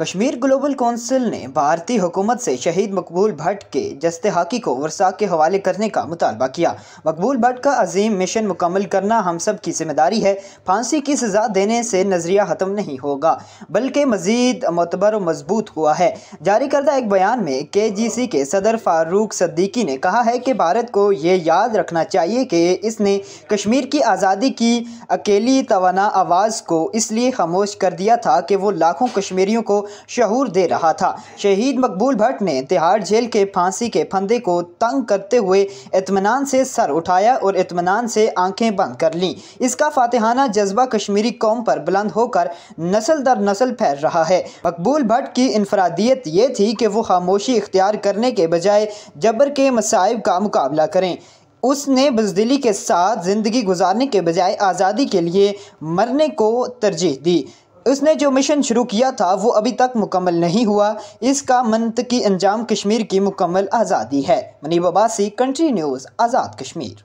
Kashmir global council ने भारतीय हुकूमत से शहीद मकबूल भट्ट के जस्ते हाकी को वर्षा के हवाले करने का मुतालबा किया मकबूल भट्ट का अजीम मिशन मुकम्मल करना हम सब की जिम्मेदारी है फांसी की सज़ा देने से नज़रिया ख़त्म नहीं होगा बल्कि मज़ीद मतबर और मजबूत हुआ है जारी करदा एक बयान में के जी सी के सदर फारूक सद्दीकी ने कहा है कि भारत को ये याद रखना चाहिए कि इसने कश्मीर की आज़ादी की अकेली तोाना आवाज़ को इसलिए खामोश कर दिया था कि वो लाखों कश्मीरियों को शहूर दे रहा था शहीद मकबूल भट्ट ने तिहाड़ जेल के फांसी के फंदे को तंग करते हुए इतमान से सर उठाया और इतमान से आंखें बंद कर लीं इसका फातहाना जज्बा कश्मीरी कौम पर बुलंद होकर नस्ल दर नस्ल फैल रहा है मकबूल भट्ट की इनफरादियत ये थी कि वो खामोशी इख्तियार करने के बजाय जबर के मसाइब का मुकाबला करें उसने बजदिली के साथ ज़िंदगी गुजारने के बजाय आज़ादी के लिए मरने को तरजीह दी उसने जो मिशन शुरू किया था वो अभी तक मुकम्मल नहीं हुआ इसका की अंजाम कश्मीर की मुकम्मल आज़ादी है मनीब अब्बासी कंट्री न्यूज़ आज़ाद कश्मीर